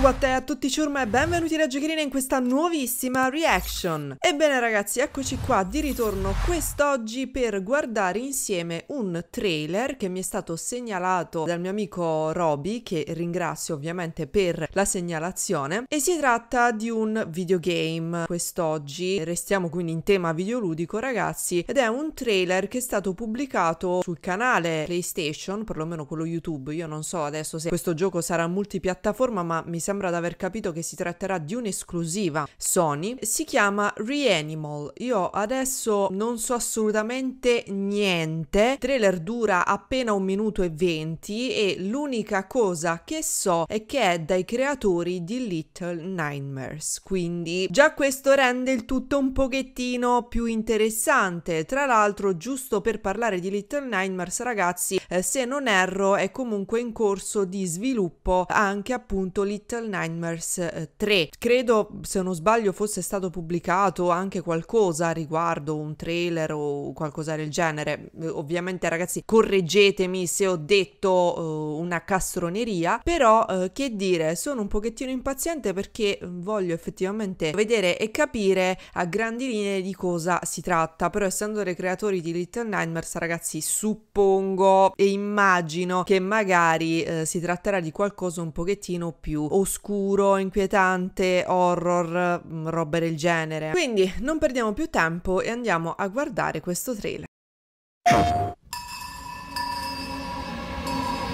what è a tutti ciurma e benvenuti da Giochirina in questa nuovissima reaction Ebbene ragazzi eccoci qua di ritorno quest'oggi per guardare insieme un trailer che mi è stato segnalato dal mio amico Roby che ringrazio ovviamente per la segnalazione e si tratta di un videogame quest'oggi restiamo quindi in tema videoludico ragazzi ed è un trailer che è stato pubblicato sul canale PlayStation perlomeno quello YouTube io non so adesso se questo gioco sarà multipiattaforma ma mi sembra sembra di aver capito che si tratterà di un'esclusiva Sony, si chiama Reanimal. Io adesso non so assolutamente niente. Il trailer dura appena un minuto e venti e l'unica cosa che so è che è dai creatori di Little Nightmares. Quindi già questo rende il tutto un pochettino più interessante. Tra l'altro, giusto per parlare di Little Nightmares, ragazzi, eh, se non erro, è comunque in corso di sviluppo anche appunto Little Little Nightmares 3. Eh, Credo, se non sbaglio, fosse stato pubblicato anche qualcosa riguardo, un trailer o qualcosa del genere. Eh, ovviamente, ragazzi, correggetemi se ho detto uh, una castroneria, però uh, che dire, sono un pochettino impaziente perché voglio effettivamente vedere e capire a grandi linee di cosa si tratta, però essendo dei creatori di Little Nightmares, ragazzi, suppongo e immagino che magari uh, si tratterà di qualcosa un pochettino più oscuro oscuro, inquietante, horror, mm, roba del genere. Quindi non perdiamo più tempo e andiamo a guardare questo trailer.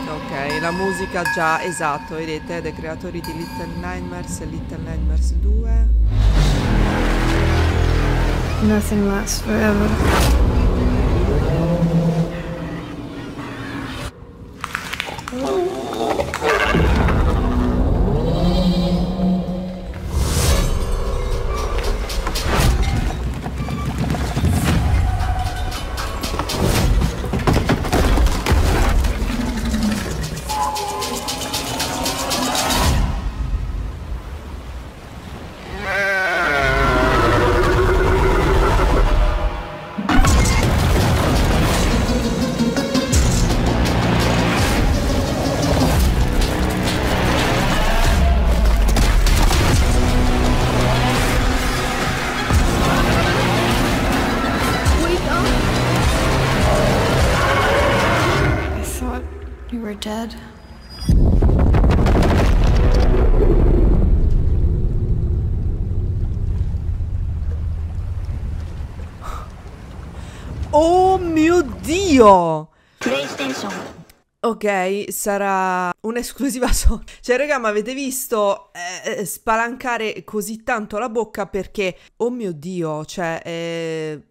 Ok, la musica già, esatto, vedete, dei creatori di Little Nightmares e Little Nightmares 2. Nothing lasts forever. Oh. dead. Oh mio Dio! Ok, sarà un'esclusiva solo. Cioè, raga, ma avete visto eh, eh, spalancare così tanto la bocca perché, oh mio Dio, cioè... Eh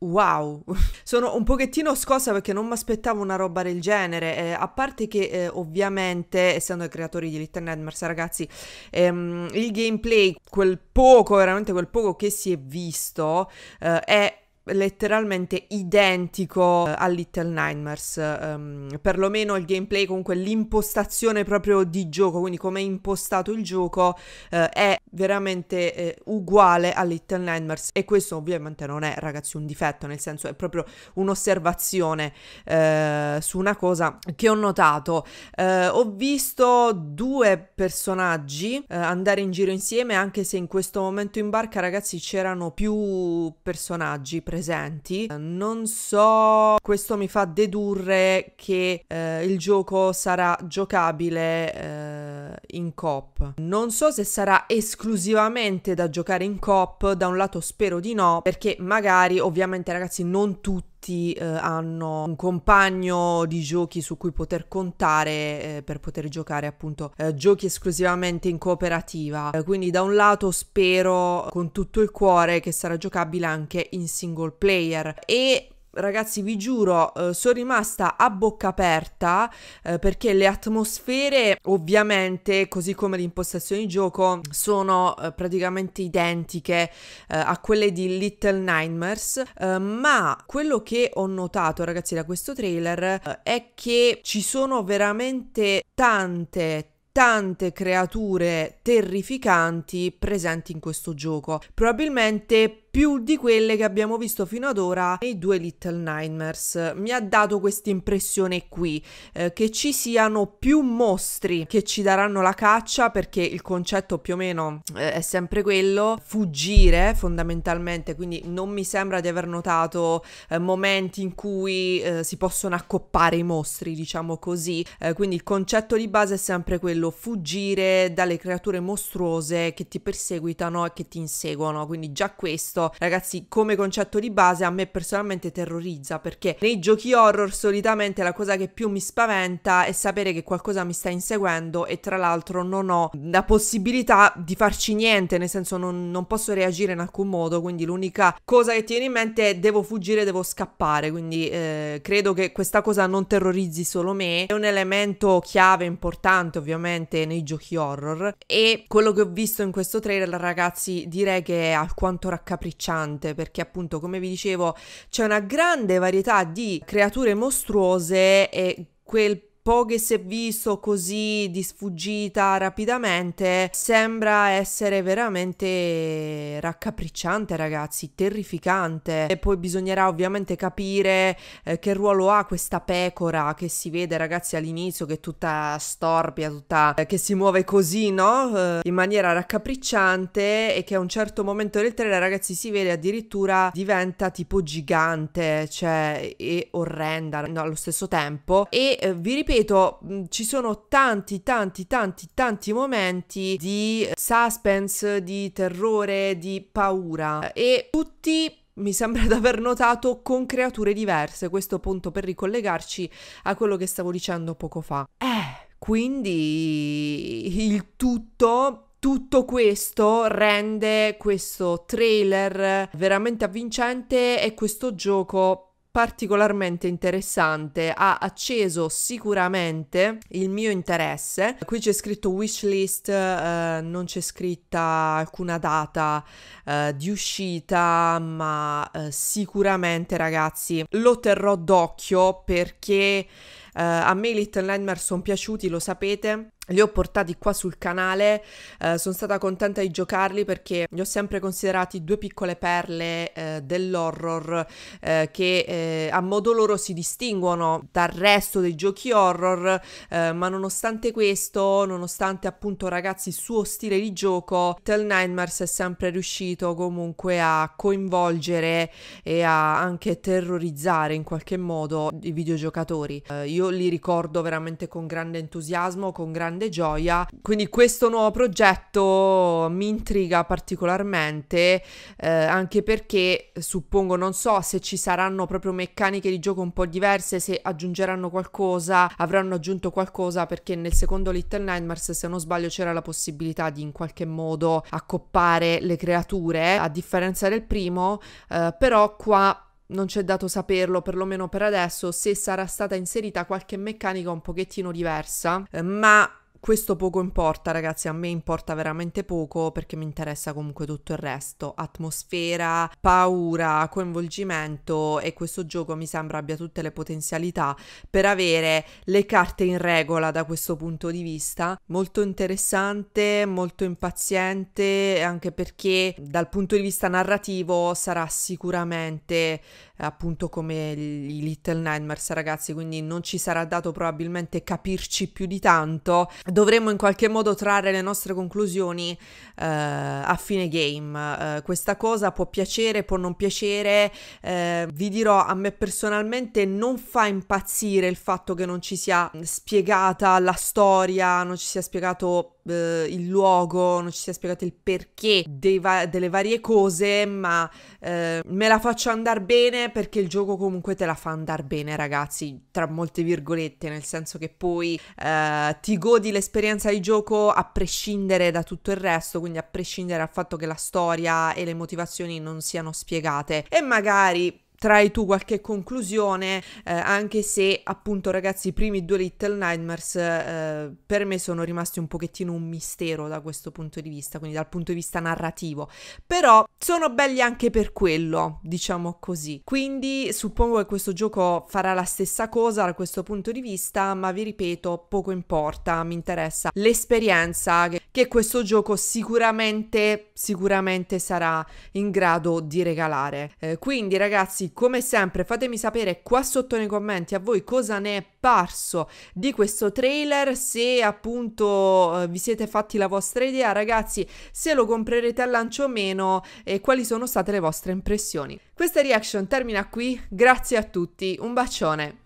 Wow, sono un pochettino scossa perché non mi aspettavo una roba del genere, eh, a parte che eh, ovviamente, essendo i creatori di Little Nightmares ragazzi, ehm, il gameplay, quel poco, veramente quel poco che si è visto, eh, è letteralmente identico eh, a Little Nightmares, ehm, perlomeno il gameplay, comunque l'impostazione proprio di gioco, quindi come è impostato il gioco, eh, è veramente eh, uguale a Little Nightmares e questo ovviamente non è ragazzi un difetto, nel senso è proprio un'osservazione eh, su una cosa che ho notato. Eh, ho visto due personaggi andare in giro insieme, anche se in questo momento in barca ragazzi c'erano più personaggi presenti presenti. Non so, questo mi fa dedurre che eh, il gioco sarà giocabile eh, in coop. Non so se sarà esclusivamente da giocare in coop, da un lato spero di no, perché magari ovviamente ragazzi non tutti tutti eh, hanno un compagno di giochi su cui poter contare eh, per poter giocare appunto eh, giochi esclusivamente in cooperativa. Eh, quindi da un lato spero con tutto il cuore che sarà giocabile anche in single player e ragazzi vi giuro eh, sono rimasta a bocca aperta eh, perché le atmosfere ovviamente così come l'impostazione di gioco sono eh, praticamente identiche eh, a quelle di Little Nightmares eh, ma quello che ho notato ragazzi da questo trailer eh, è che ci sono veramente tante tante creature terrificanti presenti in questo gioco probabilmente più di quelle che abbiamo visto fino ad ora nei due Little Nightmares. Mi ha dato questa impressione qui, eh, che ci siano più mostri che ci daranno la caccia, perché il concetto più o meno eh, è sempre quello, fuggire fondamentalmente, quindi non mi sembra di aver notato eh, momenti in cui eh, si possono accoppare i mostri, diciamo così. Eh, quindi il concetto di base è sempre quello, fuggire dalle creature mostruose che ti perseguitano e che ti inseguono, quindi già questo questo, ragazzi, come concetto di base a me personalmente terrorizza perché nei giochi horror solitamente la cosa che più mi spaventa è sapere che qualcosa mi sta inseguendo e tra l'altro non ho la possibilità di farci niente, nel senso non, non posso reagire in alcun modo, quindi l'unica cosa che ti viene in mente è devo fuggire, devo scappare, quindi eh, credo che questa cosa non terrorizzi solo me, è un elemento chiave importante ovviamente nei giochi horror e quello che ho visto in questo trailer ragazzi direi che è alquanto raccapricciante ricciante perché appunto come vi dicevo c'è una grande varietà di creature mostruose e quel po' che si è visto così di sfuggita rapidamente, sembra essere veramente raccapricciante, ragazzi, terrificante. E poi bisognerà ovviamente capire eh, che ruolo ha questa pecora che si vede, ragazzi, all'inizio che è tutta storpia, tutta eh, che si muove così, no? Eh, in maniera raccapricciante e che a un certo momento del trailer, ragazzi, si vede addirittura diventa tipo gigante, cioè e orrenda no, allo stesso tempo e eh, vi ripeto ripeto, mm, ci sono tanti, tanti, tanti, tanti momenti di eh, suspense, di terrore, di paura e tutti mi sembra di aver notato con creature diverse, questo punto per ricollegarci a quello che stavo dicendo poco fa. Eh, quindi il tutto tutto questo rende questo trailer veramente avvincente e questo gioco particolarmente interessante, ha acceso sicuramente il mio interesse. Qui c'è scritto wishlist, eh, non c'è scritta alcuna data eh, di uscita, ma eh, sicuramente ragazzi lo terrò d'occhio perché eh, a me Little Nightmares sono piaciuti, lo sapete, li ho portati qua sul canale, eh, sono stata contenta di giocarli perché li ho sempre considerati due piccole perle eh, dell'horror eh, che eh, a modo loro si distinguono dal resto dei giochi horror, eh, ma nonostante questo, nonostante appunto ragazzi il suo stile di gioco, Tell Nightmares è sempre riuscito comunque a coinvolgere e a anche terrorizzare in qualche modo i videogiocatori. Eh, io li ricordo veramente con grande entusiasmo, con grande grande gioia. Quindi questo nuovo progetto mi intriga particolarmente, eh, anche perché suppongo, non so se ci saranno proprio meccaniche di gioco un po' diverse, se aggiungeranno qualcosa, avranno aggiunto qualcosa, perché nel secondo Little Nightmares, se non sbaglio, c'era la possibilità di in qualche modo accoppare le creature, a differenza del primo, eh, però qua non c'è dato saperlo, perlomeno per adesso, se sarà stata inserita qualche meccanica un pochettino diversa, eh, ma questo poco importa, ragazzi, a me importa veramente poco perché mi interessa comunque tutto il resto, atmosfera, paura, coinvolgimento e questo gioco mi sembra abbia tutte le potenzialità per avere le carte in regola da questo punto di vista. Molto interessante, molto impaziente, anche perché dal punto di vista narrativo sarà sicuramente appunto come i Little Nightmares, ragazzi, quindi non ci sarà dato probabilmente capirci più di tanto dovremmo in qualche modo trarre le nostre conclusioni eh, a fine game. Eh, questa cosa può piacere, può non piacere. Eh, vi dirò, a me personalmente non fa impazzire il fatto che non ci sia spiegata la storia, non ci sia spiegato eh, il luogo, non ci sia spiegato il perché va- delle varie cose, ma eh, me la faccio andare bene perché il gioco comunque te la fa andare bene, ragazzi, tra molte virgolette, nel senso che poi eh, ti godi l'esperienza di gioco a prescindere da tutto il resto, quindi a prescindere dal fatto che la storia e le motivazioni non siano spiegate e magari trai tu qualche conclusione, eh, anche se appunto ragazzi i primi due Little Nightmares eh, per me sono rimasti un pochettino un mistero da questo punto di vista, quindi dal punto di vista narrativo, però sono belli anche per quello, diciamo così. Quindi suppongo che questo gioco farà la stessa cosa da questo punto di vista, ma vi ripeto, poco importa, mi interessa l'esperienza che, che questo gioco sicuramente, sicuramente sarà in grado di regalare. Eh, quindi ragazzi come sempre fatemi sapere qua sotto nei commenti a voi cosa ne è parso di questo trailer, se appunto eh, vi siete fatti la vostra idea, ragazzi, se lo comprerete al lancio o meno e quali sono state le vostre impressioni. Questa reaction termina qui, grazie a tutti, un bacione.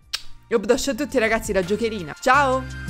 E un a tutti ragazzi da Giocherina, ciao!